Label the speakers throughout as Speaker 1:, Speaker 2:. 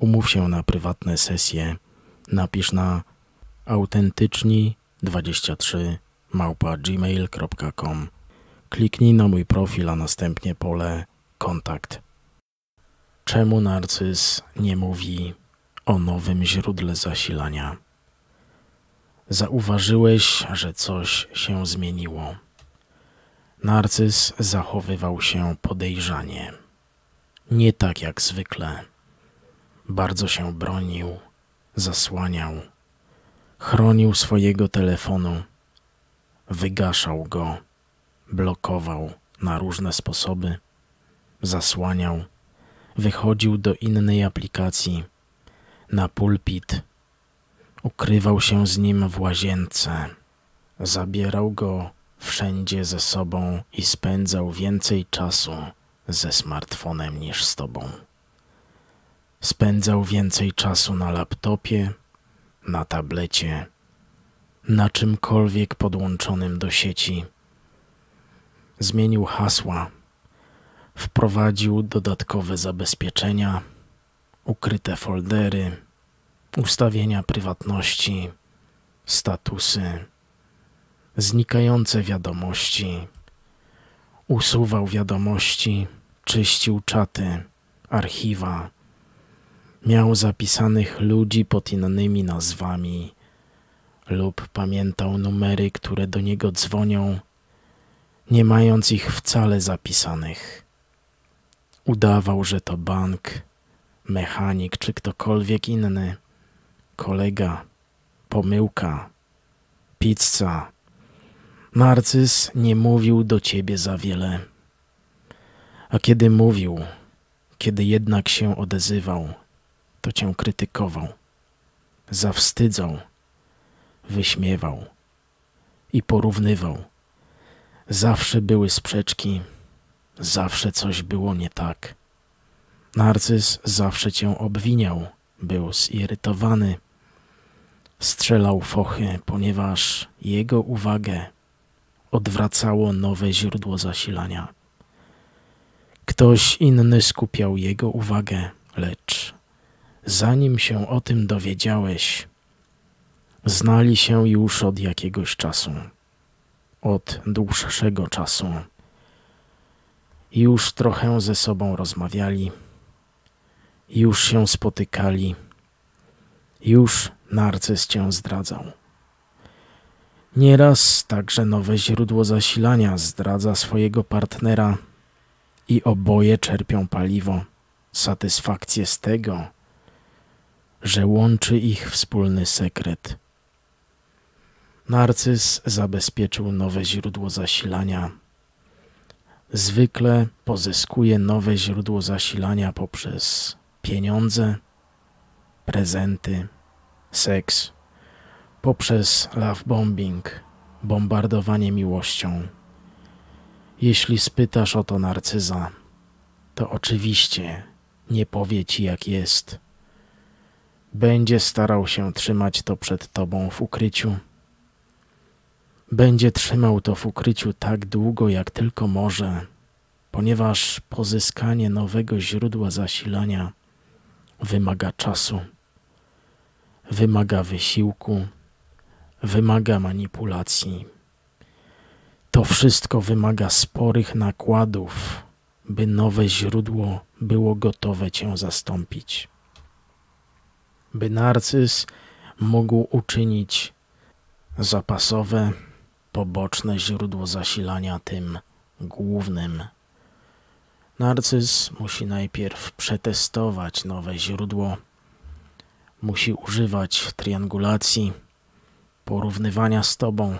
Speaker 1: Umów się na prywatne sesje. Napisz na autentyczni23 małpa.gmail.com. Kliknij na mój profil, a następnie pole kontakt. Czemu narcyz nie mówi o nowym źródle zasilania? Zauważyłeś, że coś się zmieniło. Narcyz zachowywał się podejrzanie. Nie tak jak zwykle. Bardzo się bronił, zasłaniał, chronił swojego telefonu, wygaszał go, blokował na różne sposoby, zasłaniał, wychodził do innej aplikacji, na pulpit, ukrywał się z nim w łazience, zabierał go wszędzie ze sobą i spędzał więcej czasu ze smartfonem niż z tobą. Spędzał więcej czasu na laptopie, na tablecie, na czymkolwiek podłączonym do sieci. Zmienił hasła, wprowadził dodatkowe zabezpieczenia, ukryte foldery, ustawienia prywatności, statusy, znikające wiadomości. Usuwał wiadomości, czyścił czaty, archiwa Miał zapisanych ludzi pod innymi nazwami lub pamiętał numery, które do niego dzwonią, nie mając ich wcale zapisanych. Udawał, że to bank, mechanik czy ktokolwiek inny, kolega, pomyłka, pizza. Narcyz nie mówił do ciebie za wiele. A kiedy mówił, kiedy jednak się odezywał, to cię krytykował, zawstydzał, wyśmiewał i porównywał. Zawsze były sprzeczki, zawsze coś było nie tak. Narcyz zawsze cię obwiniał, był zirytowany. Strzelał fochy, ponieważ jego uwagę odwracało nowe źródło zasilania. Ktoś inny skupiał jego uwagę, lecz Zanim się o tym dowiedziałeś, znali się już od jakiegoś czasu, od dłuższego czasu. Już trochę ze sobą rozmawiali, już się spotykali, już narcyz cię zdradzał. Nieraz także nowe źródło zasilania zdradza swojego partnera i oboje czerpią paliwo, satysfakcję z tego, że łączy ich wspólny sekret. Narcyz zabezpieczył nowe źródło zasilania. Zwykle pozyskuje nowe źródło zasilania poprzez pieniądze, prezenty, seks, poprzez love bombing, bombardowanie miłością. Jeśli spytasz o to narcyza, to oczywiście nie powie ci jak jest będzie starał się trzymać to przed tobą w ukryciu. Będzie trzymał to w ukryciu tak długo, jak tylko może, ponieważ pozyskanie nowego źródła zasilania wymaga czasu, wymaga wysiłku, wymaga manipulacji. To wszystko wymaga sporych nakładów, by nowe źródło było gotowe cię zastąpić by narcyz mógł uczynić zapasowe, poboczne źródło zasilania tym głównym. Narcyz musi najpierw przetestować nowe źródło, musi używać triangulacji, porównywania z tobą,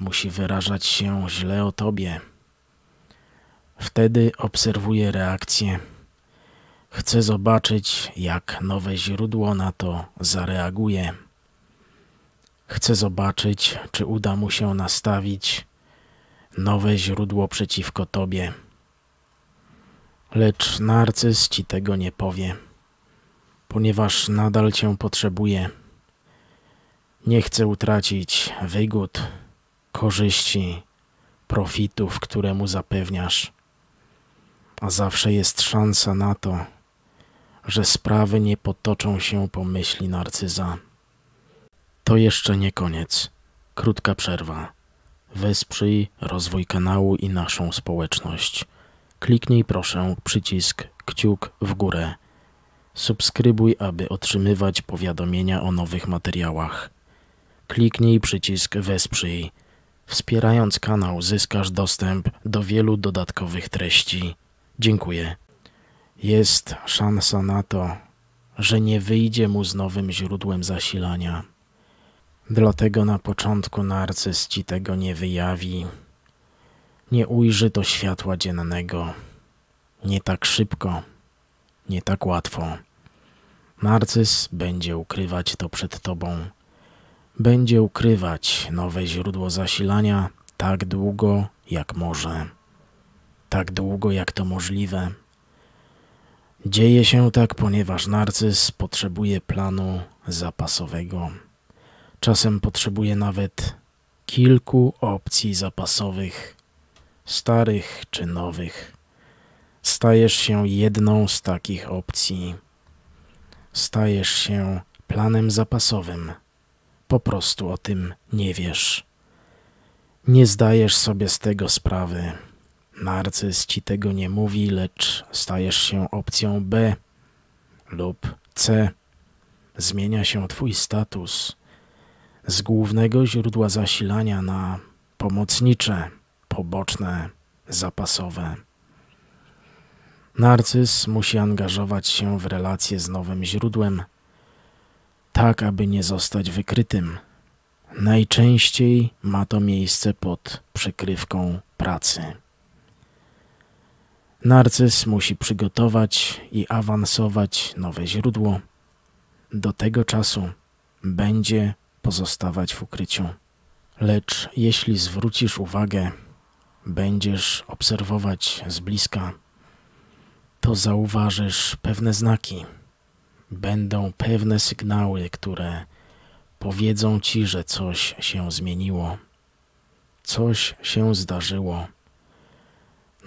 Speaker 1: musi wyrażać się źle o tobie. Wtedy obserwuje reakcję Chcę zobaczyć, jak nowe źródło na to zareaguje. Chcę zobaczyć, czy uda mu się nastawić nowe źródło przeciwko tobie. Lecz narcyz ci tego nie powie, ponieważ nadal cię potrzebuje. Nie chcę utracić wygód, korzyści, profitów, które mu zapewniasz. A zawsze jest szansa na to, że sprawy nie potoczą się po myśli narcyza. To jeszcze nie koniec. Krótka przerwa. Wesprzyj rozwój kanału i naszą społeczność. Kliknij proszę przycisk kciuk w górę. Subskrybuj, aby otrzymywać powiadomienia o nowych materiałach. Kliknij przycisk Wesprzyj. Wspierając kanał, zyskasz dostęp do wielu dodatkowych treści. Dziękuję. Jest szansa na to, że nie wyjdzie mu z nowym źródłem zasilania. Dlatego na początku narcyz ci tego nie wyjawi. Nie ujrzy to światła dziennego. Nie tak szybko, nie tak łatwo. Narcyz będzie ukrywać to przed tobą. Będzie ukrywać nowe źródło zasilania tak długo, jak może. Tak długo, jak to możliwe. Dzieje się tak, ponieważ narcyz potrzebuje planu zapasowego. Czasem potrzebuje nawet kilku opcji zapasowych, starych czy nowych. Stajesz się jedną z takich opcji. Stajesz się planem zapasowym. Po prostu o tym nie wiesz. Nie zdajesz sobie z tego sprawy. Narcyz ci tego nie mówi, lecz stajesz się opcją B lub C. Zmienia się twój status z głównego źródła zasilania na pomocnicze, poboczne, zapasowe. Narcyz musi angażować się w relacje z nowym źródłem, tak aby nie zostać wykrytym. Najczęściej ma to miejsce pod przykrywką pracy. Narcyz musi przygotować i awansować nowe źródło. Do tego czasu będzie pozostawać w ukryciu. Lecz jeśli zwrócisz uwagę, będziesz obserwować z bliska, to zauważysz pewne znaki. Będą pewne sygnały, które powiedzą ci, że coś się zmieniło, coś się zdarzyło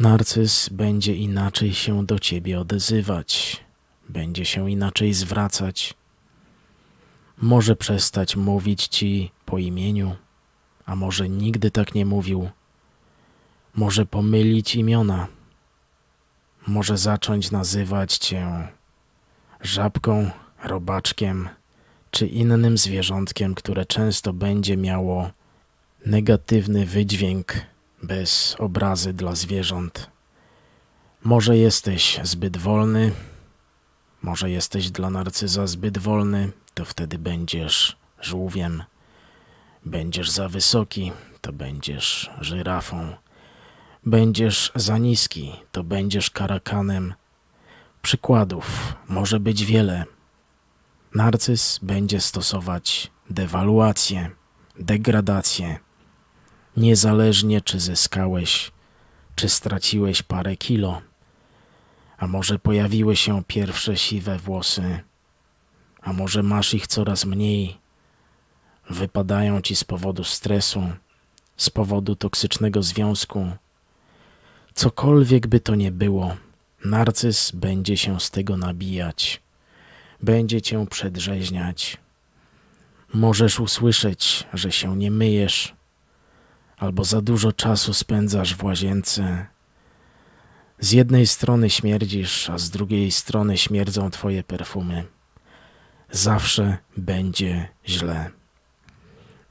Speaker 1: Narcyz będzie inaczej się do ciebie odezywać, będzie się inaczej zwracać. Może przestać mówić ci po imieniu, a może nigdy tak nie mówił. Może pomylić imiona. Może zacząć nazywać cię żabką, robaczkiem czy innym zwierzątkiem, które często będzie miało negatywny wydźwięk bez obrazy dla zwierząt. Może jesteś zbyt wolny, może jesteś dla narcyza zbyt wolny, to wtedy będziesz żółwiem. Będziesz za wysoki, to będziesz żyrafą. Będziesz za niski, to będziesz karakanem. Przykładów może być wiele. Narcyz będzie stosować dewaluację, degradację, niezależnie czy zyskałeś, czy straciłeś parę kilo, a może pojawiły się pierwsze siwe włosy, a może masz ich coraz mniej, wypadają ci z powodu stresu, z powodu toksycznego związku. Cokolwiek by to nie było, narcyz będzie się z tego nabijać, będzie cię przedrzeźniać. Możesz usłyszeć, że się nie myjesz, albo za dużo czasu spędzasz w łazience. Z jednej strony śmierdzisz, a z drugiej strony śmierdzą twoje perfumy. Zawsze będzie źle.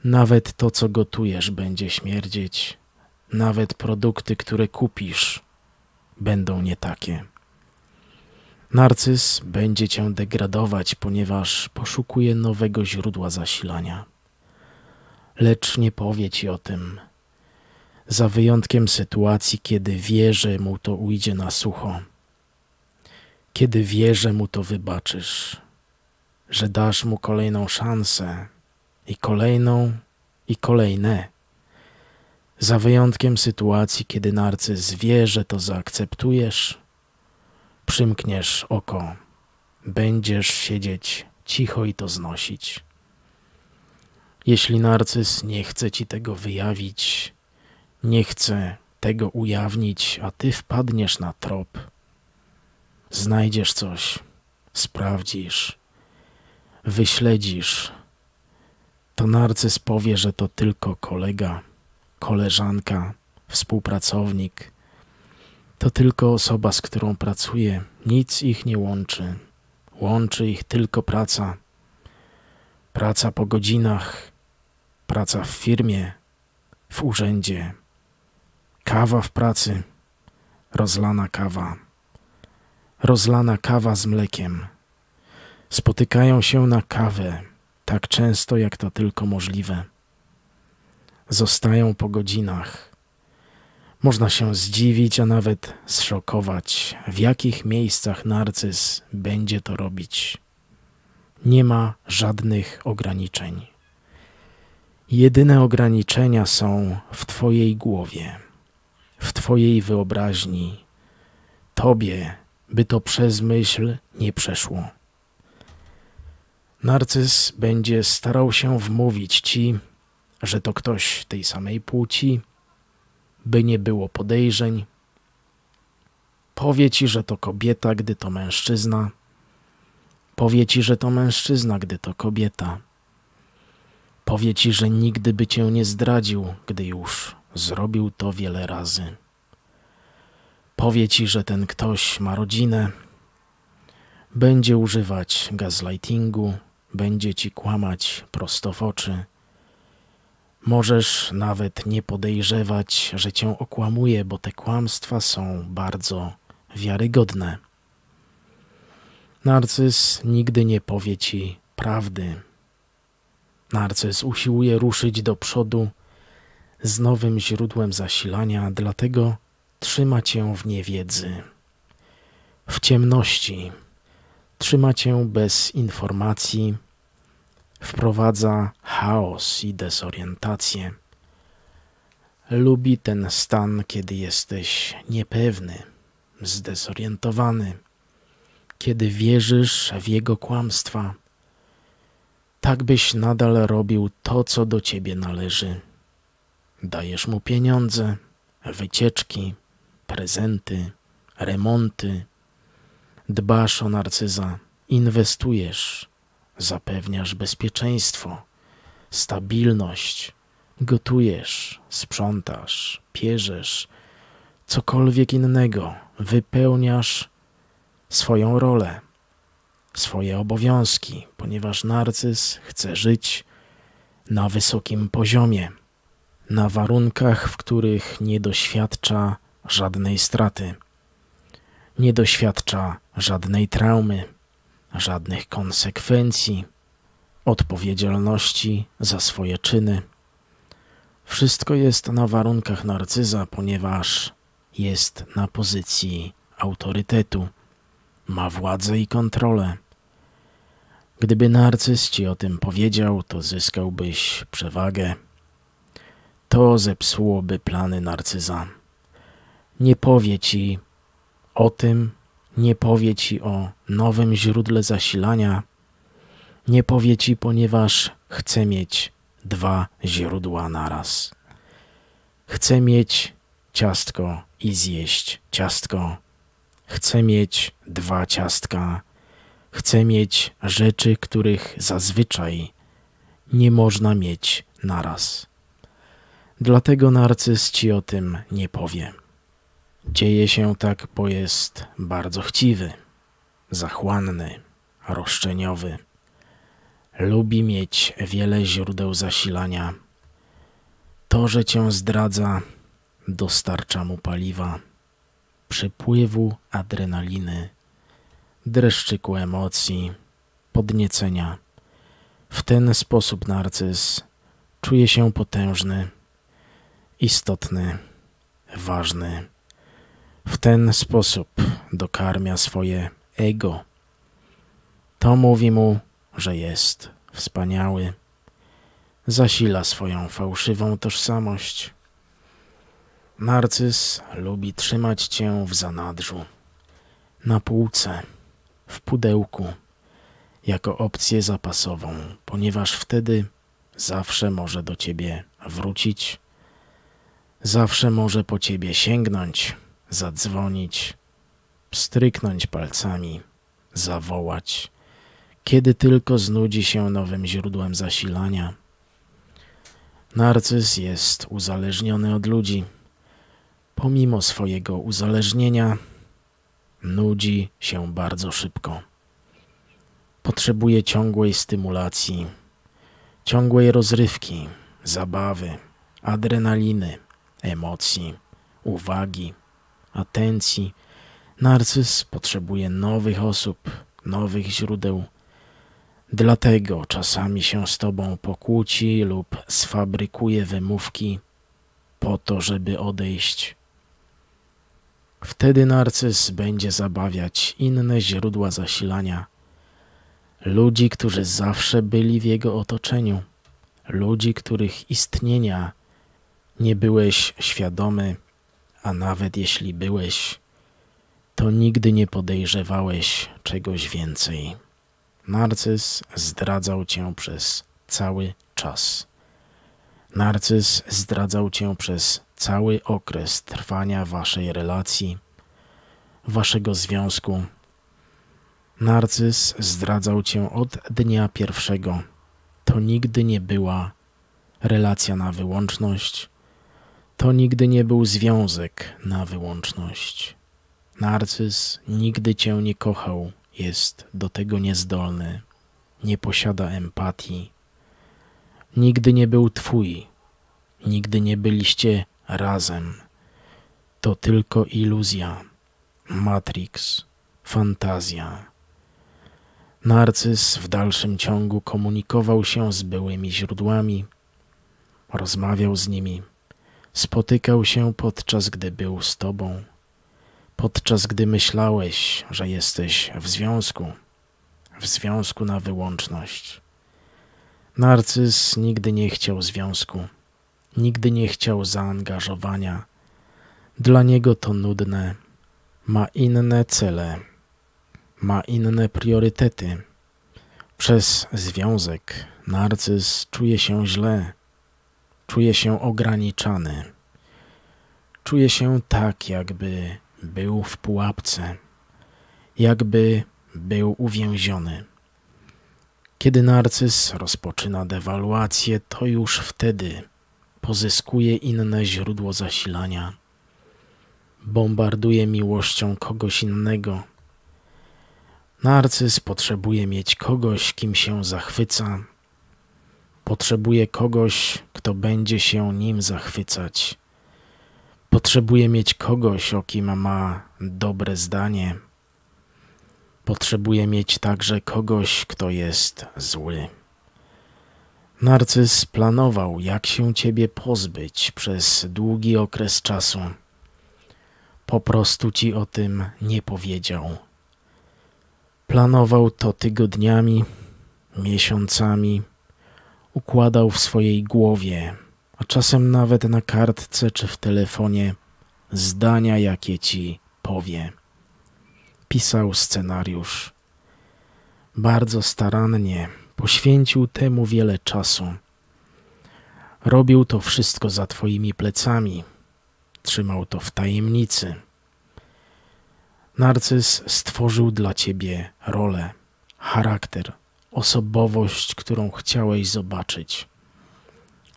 Speaker 1: Nawet to, co gotujesz, będzie śmierdzieć. Nawet produkty, które kupisz, będą nie takie. Narcyz będzie cię degradować, ponieważ poszukuje nowego źródła zasilania. Lecz nie powie ci o tym za wyjątkiem sytuacji, kiedy wie, że mu to ujdzie na sucho. Kiedy wie, że mu to wybaczysz, że dasz mu kolejną szansę i kolejną i kolejne. Za wyjątkiem sytuacji, kiedy narcyz wie, że to zaakceptujesz, przymkniesz oko, będziesz siedzieć cicho i to znosić. Jeśli narcyz nie chce ci tego wyjawić, nie chcę tego ujawnić, a ty wpadniesz na trop. Znajdziesz coś, sprawdzisz, wyśledzisz. To narcyz powie, że to tylko kolega, koleżanka, współpracownik. To tylko osoba, z którą pracuje. Nic ich nie łączy. Łączy ich tylko praca. Praca po godzinach, praca w firmie, w urzędzie, Kawa w pracy, rozlana kawa, rozlana kawa z mlekiem. Spotykają się na kawę tak często, jak to tylko możliwe. Zostają po godzinach. Można się zdziwić, a nawet zszokować, w jakich miejscach narcyz będzie to robić. Nie ma żadnych ograniczeń. Jedyne ograniczenia są w Twojej głowie w Twojej wyobraźni. Tobie, by to przez myśl nie przeszło. Narcyz będzie starał się wmówić ci, że to ktoś tej samej płci, by nie było podejrzeń. Powie ci, że to kobieta, gdy to mężczyzna. Powie ci, że to mężczyzna, gdy to kobieta. Powie ci, że nigdy by cię nie zdradził, gdy już Zrobił to wiele razy. Powie ci, że ten ktoś ma rodzinę, będzie używać gazlightingu, będzie ci kłamać prosto w oczy. Możesz nawet nie podejrzewać, że cię okłamuje, bo te kłamstwa są bardzo wiarygodne. Narcyz nigdy nie powie ci prawdy. Narcyz usiłuje ruszyć do przodu, z nowym źródłem zasilania, dlatego trzyma cię w niewiedzy, w ciemności, trzyma cię bez informacji, wprowadza chaos i dezorientację. Lubi ten stan, kiedy jesteś niepewny, zdezorientowany, kiedy wierzysz w jego kłamstwa. Tak byś nadal robił to, co do ciebie należy Dajesz mu pieniądze, wycieczki, prezenty, remonty. Dbasz o narcyza, inwestujesz, zapewniasz bezpieczeństwo, stabilność, gotujesz, sprzątasz, pierzesz, cokolwiek innego, wypełniasz swoją rolę, swoje obowiązki, ponieważ narcyz chce żyć na wysokim poziomie na warunkach, w których nie doświadcza żadnej straty, nie doświadcza żadnej traumy, żadnych konsekwencji, odpowiedzialności za swoje czyny. Wszystko jest na warunkach narcyza, ponieważ jest na pozycji autorytetu, ma władzę i kontrolę. Gdyby narcyz ci o tym powiedział, to zyskałbyś przewagę to zepsułoby plany narcyza. Nie powie ci o tym, nie powie ci o nowym źródle zasilania, nie powie ci, ponieważ chce mieć dwa źródła naraz. Chce mieć ciastko i zjeść ciastko. Chce mieć dwa ciastka. Chce mieć rzeczy, których zazwyczaj nie można mieć naraz. Dlatego narcyz ci o tym nie powie. Dzieje się tak, bo jest bardzo chciwy, zachłanny, roszczeniowy. Lubi mieć wiele źródeł zasilania. To, że cię zdradza, dostarcza mu paliwa, przypływu adrenaliny, dreszczyku emocji, podniecenia. W ten sposób narcyz czuje się potężny istotny, ważny. W ten sposób dokarmia swoje ego. To mówi mu, że jest wspaniały. Zasila swoją fałszywą tożsamość. Narcyz lubi trzymać cię w zanadrzu, na półce, w pudełku, jako opcję zapasową, ponieważ wtedy zawsze może do ciebie wrócić Zawsze może po ciebie sięgnąć, zadzwonić, stryknąć palcami, zawołać, kiedy tylko znudzi się nowym źródłem zasilania. Narcyz jest uzależniony od ludzi. Pomimo swojego uzależnienia, nudzi się bardzo szybko. Potrzebuje ciągłej stymulacji, ciągłej rozrywki, zabawy, adrenaliny, emocji, uwagi, atencji. Narcyz potrzebuje nowych osób, nowych źródeł. Dlatego czasami się z tobą pokłóci lub sfabrykuje wymówki po to, żeby odejść. Wtedy narcyz będzie zabawiać inne źródła zasilania. Ludzi, którzy zawsze byli w jego otoczeniu, ludzi, których istnienia nie byłeś świadomy, a nawet jeśli byłeś, to nigdy nie podejrzewałeś czegoś więcej. Narcyz zdradzał cię przez cały czas. Narcyz zdradzał cię przez cały okres trwania waszej relacji, waszego związku. Narcyz zdradzał cię od dnia pierwszego. To nigdy nie była relacja na wyłączność, to nigdy nie był związek na wyłączność. Narcyz nigdy cię nie kochał, jest do tego niezdolny, nie posiada empatii. Nigdy nie był twój, nigdy nie byliście razem. To tylko iluzja, matrix, fantazja. Narcyz w dalszym ciągu komunikował się z byłymi źródłami, rozmawiał z nimi spotykał się podczas gdy był z tobą, podczas gdy myślałeś, że jesteś w związku, w związku na wyłączność. Narcyz nigdy nie chciał związku, nigdy nie chciał zaangażowania. Dla niego to nudne, ma inne cele, ma inne priorytety. Przez związek narcyz czuje się źle, Czuje się ograniczany. Czuje się tak, jakby był w pułapce, jakby był uwięziony. Kiedy narcyz rozpoczyna dewaluację, to już wtedy pozyskuje inne źródło zasilania. Bombarduje miłością kogoś innego. Narcyz potrzebuje mieć kogoś, kim się zachwyca, Potrzebuje kogoś, kto będzie się nim zachwycać. Potrzebuje mieć kogoś, o kim ma dobre zdanie. Potrzebuje mieć także kogoś, kto jest zły. Narcyz planował, jak się ciebie pozbyć przez długi okres czasu. Po prostu ci o tym nie powiedział. Planował to tygodniami, miesiącami, układał w swojej głowie, a czasem nawet na kartce czy w telefonie, zdania, jakie ci powie. Pisał scenariusz. Bardzo starannie poświęcił temu wiele czasu. Robił to wszystko za twoimi plecami. Trzymał to w tajemnicy. Narcyz stworzył dla ciebie rolę, charakter, osobowość, którą chciałeś zobaczyć.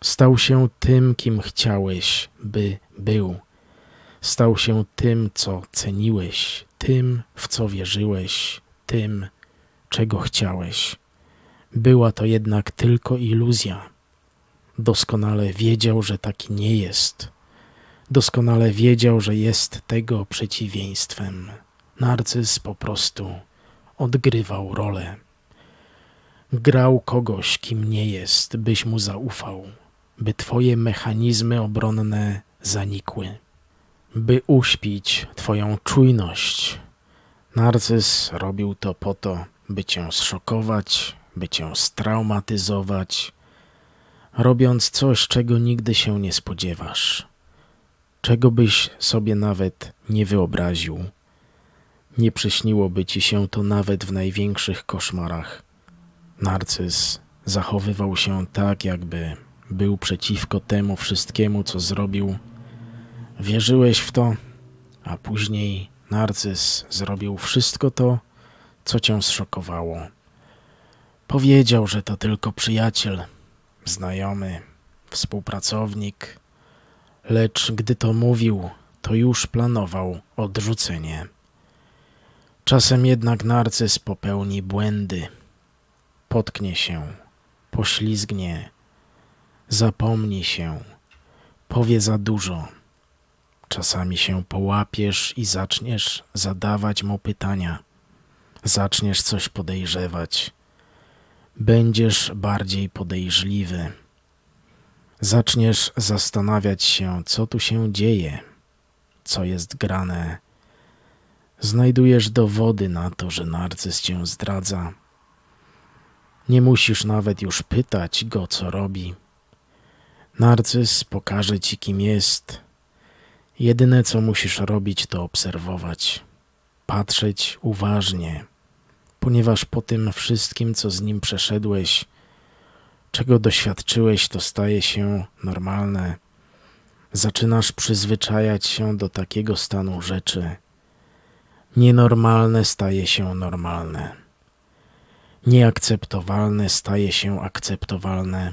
Speaker 1: Stał się tym, kim chciałeś, by był. Stał się tym, co ceniłeś, tym, w co wierzyłeś, tym, czego chciałeś. Była to jednak tylko iluzja. Doskonale wiedział, że taki nie jest. Doskonale wiedział, że jest tego przeciwieństwem. Narcyz po prostu odgrywał rolę grał kogoś, kim nie jest, byś mu zaufał, by twoje mechanizmy obronne zanikły, by uśpić twoją czujność. Narcyz robił to po to, by cię zszokować, by cię straumatyzować, robiąc coś, czego nigdy się nie spodziewasz, czego byś sobie nawet nie wyobraził. Nie przyśniłoby ci się to nawet w największych koszmarach. Narcyz zachowywał się tak, jakby był przeciwko temu wszystkiemu, co zrobił. Wierzyłeś w to, a później Narcyz zrobił wszystko to, co cię zszokowało. Powiedział, że to tylko przyjaciel, znajomy, współpracownik, lecz gdy to mówił, to już planował odrzucenie. Czasem jednak narcyz popełni błędy – potknie się, poślizgnie, zapomni się, powie za dużo. Czasami się połapiesz i zaczniesz zadawać mu pytania, zaczniesz coś podejrzewać, będziesz bardziej podejrzliwy. Zaczniesz zastanawiać się, co tu się dzieje, co jest grane. Znajdujesz dowody na to, że narcyz cię zdradza, nie musisz nawet już pytać go, co robi. Narcyz pokaże ci, kim jest. Jedyne, co musisz robić, to obserwować, patrzeć uważnie, ponieważ po tym wszystkim, co z nim przeszedłeś, czego doświadczyłeś, to staje się normalne. Zaczynasz przyzwyczajać się do takiego stanu rzeczy. Nienormalne staje się normalne. Nieakceptowalne staje się akceptowalne.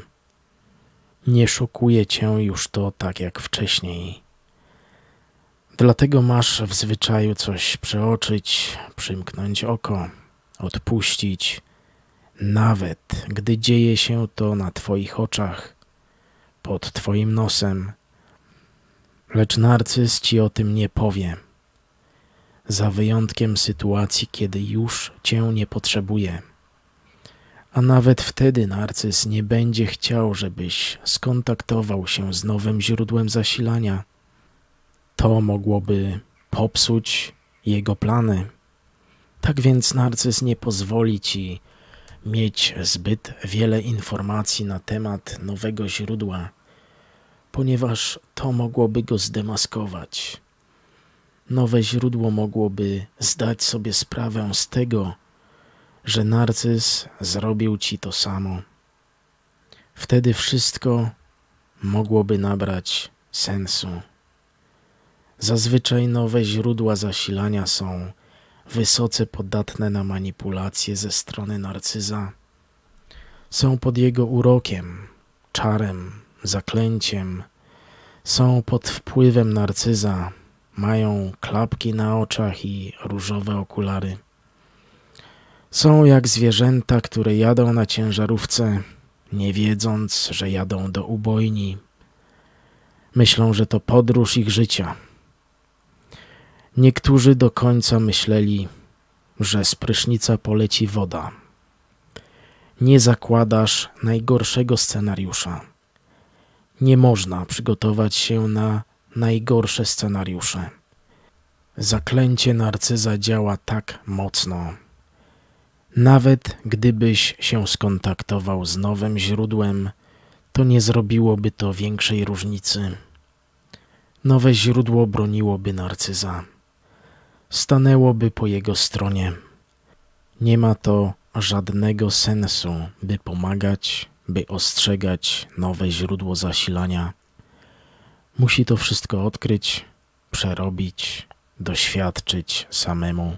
Speaker 1: Nie szokuje cię już to tak jak wcześniej. Dlatego masz w zwyczaju coś przeoczyć, przymknąć oko, odpuścić, nawet gdy dzieje się to na Twoich oczach, pod Twoim nosem. Lecz narcyz ci o tym nie powie, za wyjątkiem sytuacji, kiedy już cię nie potrzebuje. A nawet wtedy narcyz nie będzie chciał, żebyś skontaktował się z nowym źródłem zasilania. To mogłoby popsuć jego plany. Tak więc narcyz nie pozwoli ci mieć zbyt wiele informacji na temat nowego źródła, ponieważ to mogłoby go zdemaskować. Nowe źródło mogłoby zdać sobie sprawę z tego, że narcyz zrobił ci to samo. Wtedy wszystko mogłoby nabrać sensu. Zazwyczaj nowe źródła zasilania są wysoce podatne na manipulacje ze strony narcyza. Są pod jego urokiem, czarem, zaklęciem, są pod wpływem narcyza, mają klapki na oczach i różowe okulary. Są jak zwierzęta, które jadą na ciężarówce, nie wiedząc, że jadą do ubojni. Myślą, że to podróż ich życia. Niektórzy do końca myśleli, że z prysznica poleci woda. Nie zakładasz najgorszego scenariusza. Nie można przygotować się na najgorsze scenariusze. Zaklęcie narcyza działa tak mocno, nawet gdybyś się skontaktował z nowym źródłem, to nie zrobiłoby to większej różnicy. Nowe źródło broniłoby narcyza. Stanęłoby po jego stronie. Nie ma to żadnego sensu, by pomagać, by ostrzegać nowe źródło zasilania. Musi to wszystko odkryć, przerobić, doświadczyć samemu.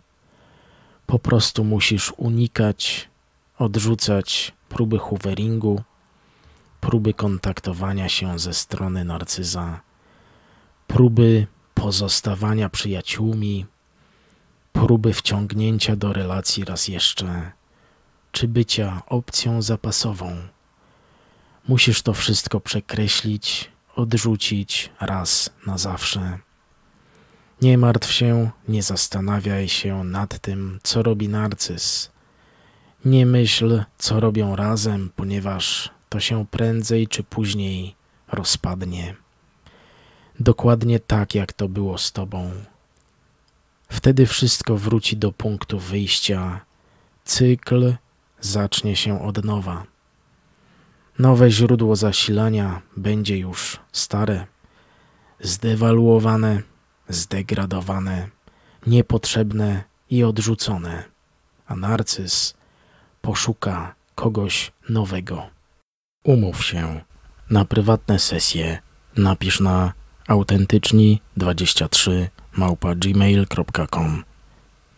Speaker 1: Po prostu musisz unikać, odrzucać próby hooveringu, próby kontaktowania się ze strony narcyza, próby pozostawania przyjaciółmi, próby wciągnięcia do relacji raz jeszcze, czy bycia opcją zapasową. Musisz to wszystko przekreślić, odrzucić raz na zawsze. Nie martw się, nie zastanawiaj się nad tym, co robi narcyz. Nie myśl, co robią razem, ponieważ to się prędzej czy później rozpadnie. Dokładnie tak, jak to było z tobą. Wtedy wszystko wróci do punktu wyjścia. Cykl zacznie się od nowa. Nowe źródło zasilania będzie już stare, zdewaluowane zdegradowane, niepotrzebne i odrzucone, a narcyz poszuka kogoś nowego. Umów się na prywatne sesje. Napisz na autentyczni23 małpa.gmail.com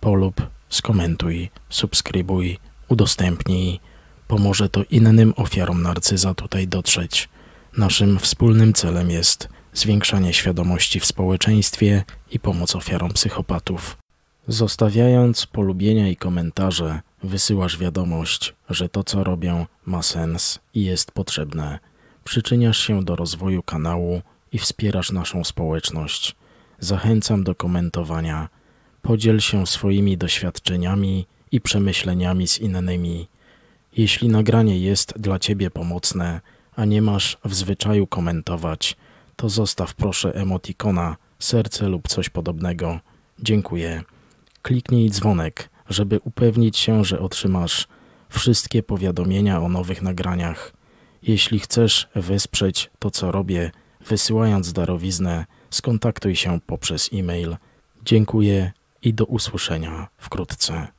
Speaker 1: Polub, skomentuj, subskrybuj, udostępnij. Pomoże to innym ofiarom narcyza tutaj dotrzeć. Naszym wspólnym celem jest zwiększanie świadomości w społeczeństwie i pomoc ofiarom psychopatów. Zostawiając polubienia i komentarze, wysyłasz wiadomość, że to co robią, ma sens i jest potrzebne. Przyczyniasz się do rozwoju kanału i wspierasz naszą społeczność. Zachęcam do komentowania. Podziel się swoimi doświadczeniami i przemyśleniami z innymi. Jeśli nagranie jest dla Ciebie pomocne, a nie masz w zwyczaju komentować, to zostaw proszę emotikona, serce lub coś podobnego. Dziękuję. Kliknij dzwonek, żeby upewnić się, że otrzymasz wszystkie powiadomienia o nowych nagraniach. Jeśli chcesz wesprzeć to, co robię, wysyłając darowiznę, skontaktuj się poprzez e-mail. Dziękuję i do usłyszenia wkrótce.